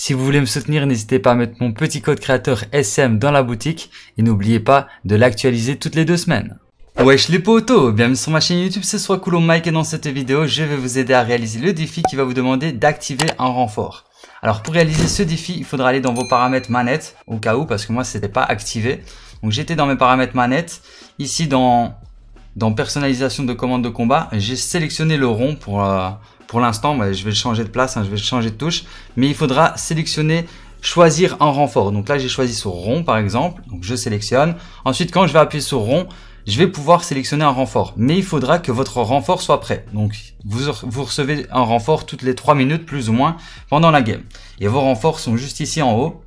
Si vous voulez me soutenir, n'hésitez pas à mettre mon petit code créateur SM dans la boutique et n'oubliez pas de l'actualiser toutes les deux semaines. Wesh les potos, bienvenue sur ma chaîne YouTube, ce soit Coulomb Mike et dans cette vidéo, je vais vous aider à réaliser le défi qui va vous demander d'activer un renfort. Alors pour réaliser ce défi, il faudra aller dans vos paramètres manette, au cas où, parce que moi n'était pas activé. Donc j'étais dans mes paramètres manette, ici dans, dans personnalisation de commande de combat, j'ai sélectionné le rond pour, euh, pour l'instant, bah, je vais le changer de place, hein, je vais changer de touche. Mais il faudra sélectionner choisir un renfort. Donc là, j'ai choisi sur rond, par exemple. Donc je sélectionne. Ensuite, quand je vais appuyer sur rond, je vais pouvoir sélectionner un renfort. Mais il faudra que votre renfort soit prêt. Donc vous, vous recevez un renfort toutes les 3 minutes, plus ou moins, pendant la game. Et vos renforts sont juste ici en haut.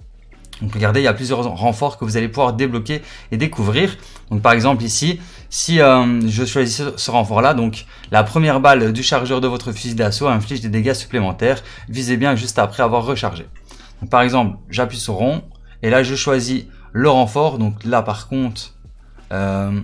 Donc regardez, il y a plusieurs renforts que vous allez pouvoir débloquer et découvrir. Donc par exemple ici, si euh, je choisis ce renfort-là, donc la première balle du chargeur de votre fusil d'assaut inflige des dégâts supplémentaires, visez bien juste après avoir rechargé. par exemple, j'appuie sur rond, et là je choisis le renfort, donc là par contre, euh,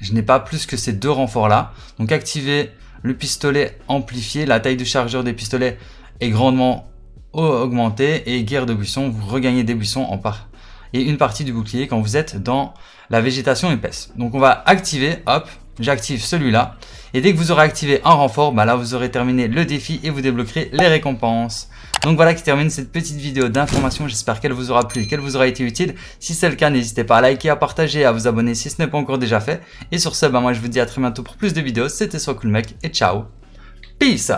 je n'ai pas plus que ces deux renforts-là. Donc activer le pistolet amplifié, la taille du chargeur des pistolets est grandement augmentée, et guerre de buissons, vous regagnez des buissons en part et une partie du bouclier quand vous êtes dans la végétation épaisse. Donc on va activer, hop, j'active celui-là. Et dès que vous aurez activé un renfort, bah là vous aurez terminé le défi et vous débloquerez les récompenses. Donc voilà qui termine cette petite vidéo d'information. J'espère qu'elle vous aura plu, qu'elle vous aura été utile. Si c'est le cas, n'hésitez pas à liker, à partager, à vous abonner si ce n'est pas encore déjà fait. Et sur ce, bah moi je vous dis à très bientôt pour plus de vidéos. C'était Soit Cool Mec et ciao. Peace